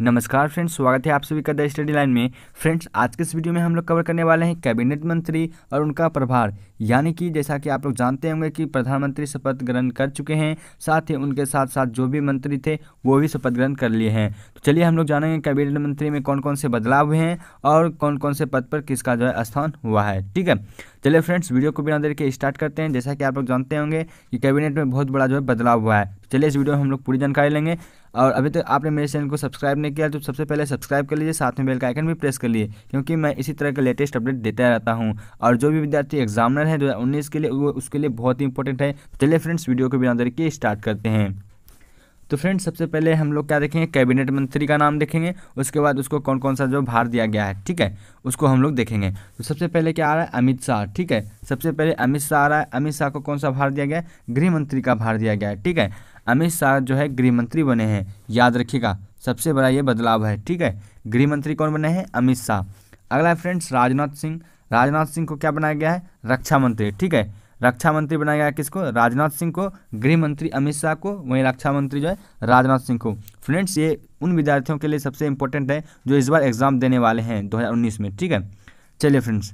नमस्कार फ्रेंड्स स्वागत है आप सभी का द स्टडी लाइन में फ्रेंड्स आज के इस वीडियो में हम लोग कवर करने वाले हैं कैबिनेट मंत्री और उनका प्रभार यानी कि जैसा कि आप लोग जानते होंगे कि प्रधानमंत्री शपथ ग्रहण कर चुके हैं साथ ही उनके साथ साथ जो भी मंत्री थे वो भी शपथ ग्रहण कर लिए हैं तो चलिए हम लोग जानेंगे कैबिनेट मंत्री में कौन कौन से बदलाव हुए हैं और कौन कौन से पद पर किसका जो है स्थान हुआ है ठीक है चलिए फ्रेंड्स वीडियो को बिना देर के स्टार्ट करते हैं जैसा कि आप लोग जानते होंगे कि कैबिनेट में बहुत बड़ा जो है बदलाव हुआ है तो चलिए इस वीडियो में हम लोग पूरी जानकारी लेंगे और अभी तक तो आपने मेरे चैनल को सब्सक्राइब नहीं किया तो सबसे पहले सब्सक्राइब कर लीजिए साथ में बेल का आइकन भी प्रेस कर लिए क्योंकि मैं इसी तरह के लेटेस्ट अपडेट देता रहता हूँ और जो भी विद्यार्थी एग्जामिनर है दो के लिए वो उसके लिए बहुत ही इंपॉर्टेंट है तो चलिए फ्रेंड्स वीडियो को बिना देर के स्टार्ट करते हैं तो फ्रेंड्स सबसे पहले हम लोग क्या देखेंगे कैबिनेट मंत्री का नाम देखेंगे उसके बाद उसको कौन कौन सा जो भार दिया गया है ठीक है उसको हम लोग देखेंगे तो सबसे पहले क्या आ रहा है अमित शाह ठीक है सबसे पहले अमित शाह आ रहा है अमित शाह को कौन सा भार दिया गया है गृह मंत्री का भार दिया गया है ठीक है अमित शाह जो है गृह मंत्री बने हैं याद रखिएगा सबसे बड़ा ये बदलाव है ठीक है गृह मंत्री कौन बने हैं अमित शाह अगला फ्रेंड्स राजनाथ सिंह राजनाथ सिंह को क्या बनाया गया है रक्षा मंत्री ठीक है रक्षा मंत्री बनाया गया किसको राजनाथ सिंह को गृह मंत्री अमित शाह को वहीं रक्षा मंत्री जो है राजनाथ सिंह को फ्रेंड्स ये उन विद्यार्थियों के लिए सबसे इंपॉर्टेंट है जो इस बार एग्जाम देने वाले हैं 2019 में ठीक है चलिए फ्रेंड्स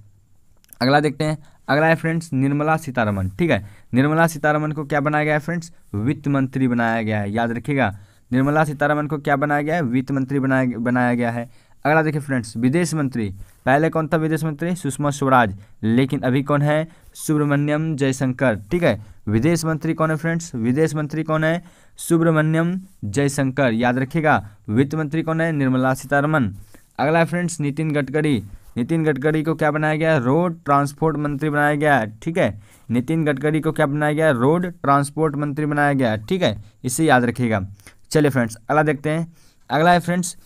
अगला देखते हैं अगला है फ्रेंड्स निर्मला सीतारमन ठीक है निर्मला सीतारमन को क्या बनाया गया है फ्रेंड्स वित्त मंत्री बनाया गया है याद रखिएगा निर्मला सीतारमन को क्या बनाया गया है वित्त मंत्री बनाया बनाया गया है अगला देखिए फ्रेंड्स विदेश मंत्री पहले कौन था विदेश मंत्री सुषमा स्वराज लेकिन अभी कौन है सुब्रमण्यम जयशंकर ठीक है विदेश मंत्री कौन है फ्रेंड्स विदेश मंत्री कौन है सुब्रमण्यम जयशंकर याद रखिएगा वित्त मंत्री कौन है निर्मला सीतारमन अगला फ्रेंड्स नितिन गडकरी नितिन गडकरी को क्या बनाया गया रोड ट्रांसपोर्ट मंत्री बनाया गया है ठीक है नितिन गडकरी को क्या बनाया गया रोड ट्रांसपोर्ट मंत्री बनाया गया ठीक है इसे याद रखिएगा चलिए फ्रेंड्स अगला देखते हैं अगला है फ्रेंड्स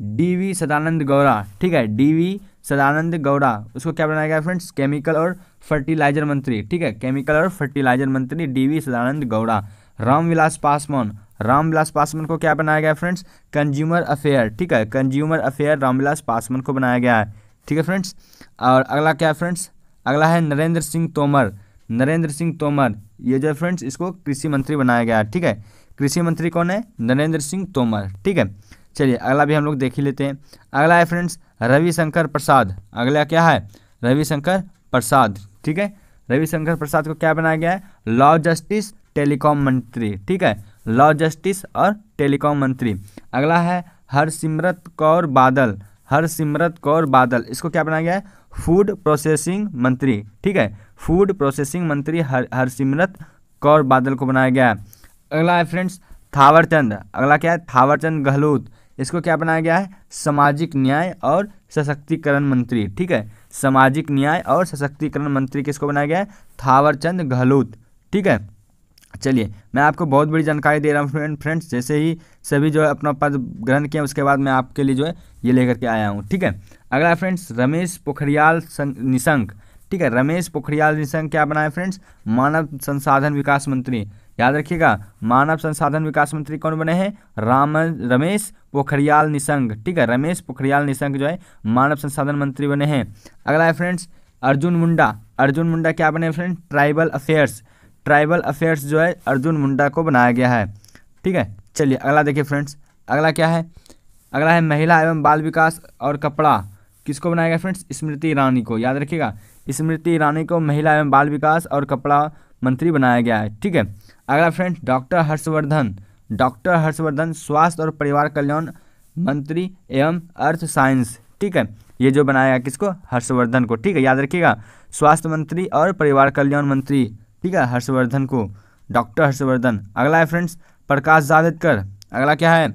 डीवी सदानंद गौड़ा ठीक है डीवी सदानंद गौड़ा उसको क्या बनाया गया फ्रेंड्स केमिकल और फर्टिलाइजर मंत्री ठीक है केमिकल और फर्टिलाइजर मंत्री डीवी सदानंद गौड़ा रामविलास पासवान रामविलास पासवान को क्या बनाया गया फ्रेंड्स कंज्यूमर अफेयर ठीक है कंज्यूमर अफेयर रामविलास पासवान को बनाया गया है ठीक है फ्रेंड्स और अगला क्या है फ्रेंड्स अगला है नरेंद्र सिंह तोमर नरेंद्र सिंह तोमर ये जो है फ्रेंड्स इसको कृषि मंत्री बनाया गया है ठीक है कृषि मंत्री कौन है नरेंद्र सिंह तोमर ठीक है चलिए अगला भी हम लोग देख ही लेते हैं अगला है फ्रेंड्स रविशंकर प्रसाद अगला क्या है रविशंकर प्रसाद ठीक है रविशंकर प्रसाद को क्या बनाया गया है लॉ जस्टिस टेलीकॉम मंत्री ठीक है लॉ जस्टिस और टेलीकॉम मंत्री अगला है हरसिमरत कौर बादल हरसिमरत कौर बादल इसको क्या बनाया गया है फूड प्रोसेसिंग मंत्री ठीक है फूड प्रोसेसिंग मंत्री हर हरसिमरत कौर बादल को बनाया गया है अगला है फ्रेंड्स थावरचंद अगला क्या है थावरचंद गहलोत इसको क्या बनाया गया है सामाजिक न्याय और सशक्तिकरण मंत्री ठीक है सामाजिक न्याय और सशक्तिकरण मंत्री किसको बनाया गया है थावरचंद गहलोत ठीक है चलिए मैं आपको बहुत बड़ी जानकारी दे रहा हूँ फ्रेंड्स जैसे ही सभी जो है अपना पद ग्रहण किया उसके बाद मैं आपके लिए जो है ये लेकर के आया हूँ ठीक है अगला फ्रेंड्स रमेश पोखरियाल निशंक ठीक है रमेश पोखरियाल निशंक क्या बनाए फ्रेंड्स मानव संसाधन विकास मंत्री याद रखिएगा मानव संसाधन विकास मंत्री कौन बने हैं राम रमेश पोखरियाल निशंक ठीक है रमेश पोखरियाल निशंक जो है मानव संसाधन मंत्री बने हैं अगला है फ्रेंड्स अर्जुन मुंडा अर्जुन मुंडा क्या बने friend tribal affairs tribal affairs जो है अर्जुन मुंडा को बनाया गया है ठीक है चलिए अगला देखिए फ्रेंड्स अगला क्या है अगला है महिला एवं बाल विकास और कपड़ा किसको बनाया गया फ्रेंड्स स्मृति ईरानी को याद रखिएगा स्मृति ईरानी को महिला एवं बाल विकास और कपड़ा मंत्री बनाया गया है ठीक है अगला friend doctor Harshvardhan doctor Harshvardhan स्वास्थ्य और परिवार कल्याण मंत्री एवं अर्थ साइंस ठीक है ये जो बनाया किसको हर्षवर्धन को ठीक है याद रखिएगा स्वास्थ्य मंत्री और परिवार कल्याण मंत्री ठीक है हर्षवर्धन को डॉक्टर हर्षवर्धन अगला है फ्रेंड्स प्रकाश जावेदकर अगला क्या है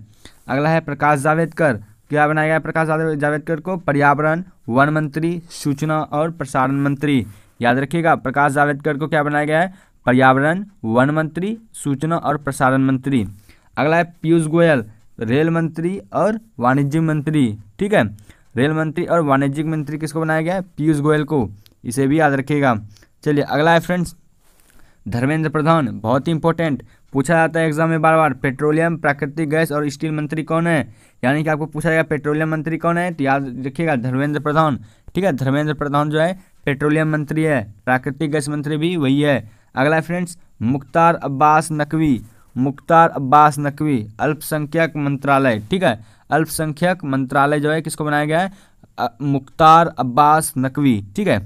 अगला है प्रकाश जावेदकर क्या बनाया गया प्रकाश जावेदकर को पर्यावरण वन मंत्री सूचना और प्रसारण मंत्री याद रखिएगा प्रकाश जावड़ेकर को क्या बनाया गया है पर्यावरण वन मंत्री सूचना और प्रसारण मंत्री अगला है पीयूष गोयल रेल मंत्री और वाणिज्य मंत्री ठीक है रेल मंत्री और वाणिज्यिक मंत्री किसको बनाया गया है पीयूष गोयल को इसे भी याद रखिएगा चलिए अगला है फ्रेंड्स धर्मेंद्र प्रधान बहुत ही इंपॉर्टेंट पूछा जाता है एग्जाम में बार बार पेट्रोलियम प्राकृतिक गैस और स्टील मंत्री कौन है यानी कि आपको पूछा जाएगा पेट्रोलियम मंत्री कौन है तो याद रखिएगा धर्मेंद्र प्रधान ठीक है धर्मेंद्र प्रधान जो है पेट्रोलियम मंत्री है प्राकृतिक गैस मंत्री भी वही है अगला फ्रेंड्स मुख्तार अब्बास नकवी मुख्तार अब्बास नकवी अल्पसंख्यक मंत्रालय ठीक है अल्पसंख्यक मंत्रालय जो है किसको बनाया गया है मुख्तार अब्बास नकवी ठीक है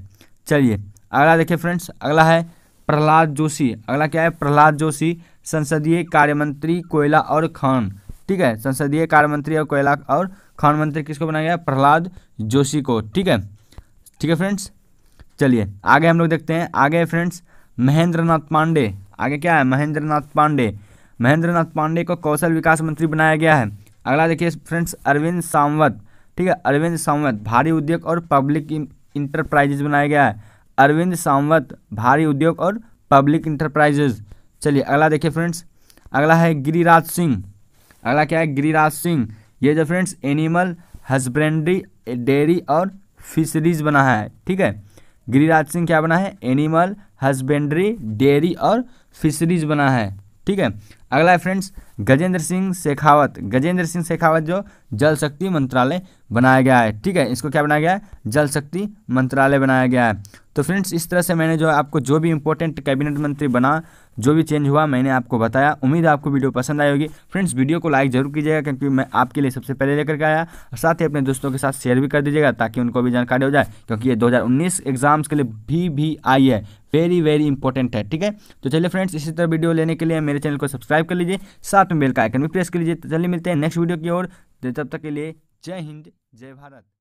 चलिए अगला देखिए फ्रेंड्स अगला है प्रहलाद जोशी अगला क्या है प्रहलाद जोशी संसदीय कार्य मंत्री कोयला और खान ठीक है संसदीय कार्य मंत्री और कोयला और खान मंत्री किसको बनाया गया प्रहलाद जोशी को ठीक है ठीक है फ्रेंड्स चलिए आगे हम लोग देखते हैं आगे फ्रेंड्स महेंद्र नाथ पांडे आगे क्या है महेंद्र नाथ पांडे महेंद्र नाथ पांडे को कौशल विकास मंत्री बनाया गया है अगला देखिए फ्रेंड्स अरविंद सामवत ठीक है अरविंद सांवत भारी उद्योग और पब्लिक इंटरप्राइजेज बनाया गया है अरविंद सांवत भारी उद्योग और पब्लिक इंटरप्राइजेज चलिए अगला देखिए फ्रेंड्स अगला है गिरिराज सिंह अगला क्या है गिरिराज सिंह ये जो फ्रेंड्स एनिमल हस्बेंड्री डेयरी और फिशरीज बना है ठीक है गिरिराज सिंह क्या बना है एनिमल हस्बेंड्री डेयरी और फिशरीज बना है ठीक है अगला है फ्रेंड्स गजेंद्र सिंह शेखावत गजेंद्र सिंह शेखावत जो जल शक्ति मंत्रालय बनाया गया है ठीक है इसको क्या बनाया गया है जल शक्ति मंत्रालय बनाया गया है तो फ्रेंड्स इस तरह से मैंने जो आपको जो भी इंपॉर्टेंट कैबिनेट मंत्री बना जो भी चेंज हुआ मैंने आपको बताया उम्मीद आपको वीडियो पसंद आई होगी फ्रेंड्स वीडियो को लाइक जरूर कीजिएगा क्योंकि मैं आपके लिए सबसे पहले लेकर के आया और साथ ही अपने दोस्तों के साथ शेयर भी कर दीजिएगा ताकि उनको भी जानकारी हो जाए क्योंकि ये 2019 एग्जाम्स के लिए भी भी आई है वेरी वेरी इंपॉर्टेंट है ठीक है तो चलिए फ्रेंड्स इसी तरह वीडियो लेने के लिए मेरे चैनल को सब्सक्राइब कर लीजिए साथ में बेल का आइकन भी प्रेस कर लीजिए तो चलिए मिलते हैं नेक्स्ट वीडियो की ओर तो तब तक के लिए जय हिंद जय भारत